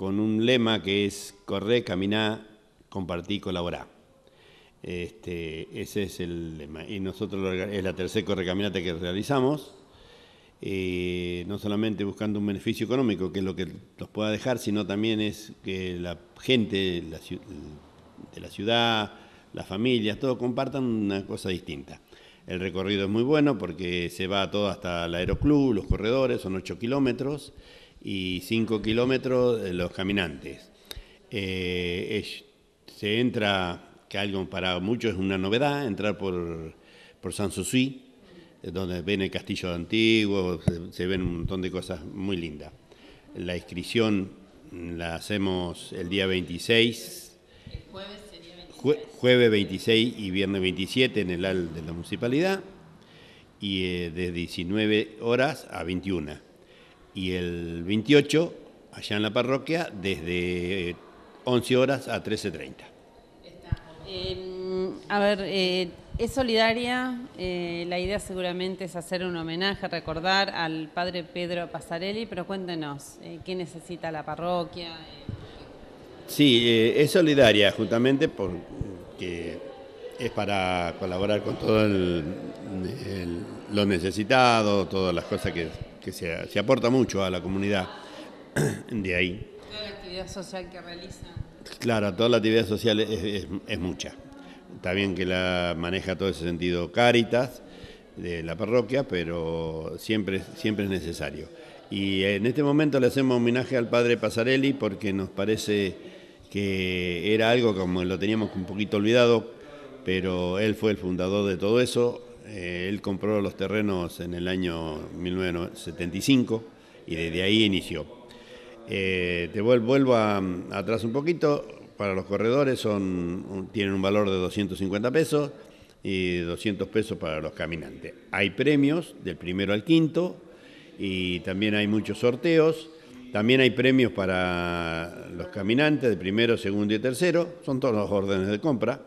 con un lema que es correr, caminar, compartir, colaborar. Este, ese es el lema. Y nosotros es la tercera correcaminata que realizamos, eh, no solamente buscando un beneficio económico, que es lo que nos pueda dejar, sino también es que la gente de la ciudad, las familias, todos compartan una cosa distinta. El recorrido es muy bueno porque se va todo hasta el aeroclub, los corredores, son 8 kilómetros y 5 kilómetros los caminantes. Eh, se entra, que algo para muchos es una novedad, entrar por, por San Susuí, eh, donde ven el castillo antiguo, se, ven un montón de cosas muy lindas. La inscripción la hacemos el día 26. jueves 26. y viernes 27 en el AL de la municipalidad y eh, de 19 horas a 21 y el 28 allá en la parroquia desde 11 horas a 13.30. Em, a ver, eh, es solidaria, eh, la idea seguramente es hacer un homenaje, recordar al padre Pedro Pasarelli, pero cuéntenos, eh, ¿qué necesita la parroquia? Sí, es solidaria justamente porque es para colaborar con todo lo necesitado, todas las cosas que que se, se aporta mucho a la comunidad de ahí. Toda la actividad social que realizan. Claro, toda la actividad social es, mucha. Está bien que la maneja todo ese sentido caritas de la parroquia, pero siempre, siempre es necesario. Y en este momento le hacemos homenaje al padre Pasarelli porque nos parece que era algo como lo teníamos un poquito olvidado, pero él fue el fundador de todo eso, eh, él compró los terrenos en el año 1975 y desde ahí inició. Eh, te vuelvo, a, mm, atrás un poquito, para los corredores son, tienen un valor de 250 pesos y 200 pesos para los caminantes. Hay premios del primero al quinto y también hay muchos sorteos. También hay premios para los caminantes de primero, segundo y tercero. Son todos los órdenes de compra.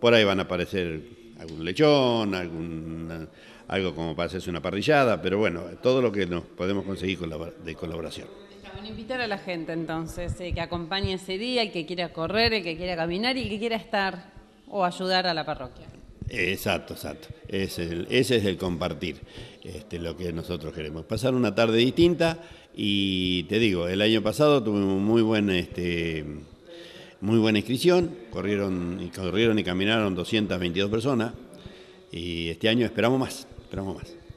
Por ahí van a aparecer algún lechón, algún, algo como para hacerse una parrillada, pero bueno, todo lo que nos podemos conseguir de colaboración. invitar a la gente entonces, eh, que acompañe ese día, el que quiera correr, el que quiera caminar y el que quiera estar o ayudar a la parroquia. Exacto, exacto. Ese es el, compartir, este, lo que nosotros queremos. Pasar una tarde distinta y te digo, el año pasado tuvimos muy buen... Este, muy buena inscripción, corrieron y, corrieron y caminaron 222 personas y este año esperamos más, esperamos más.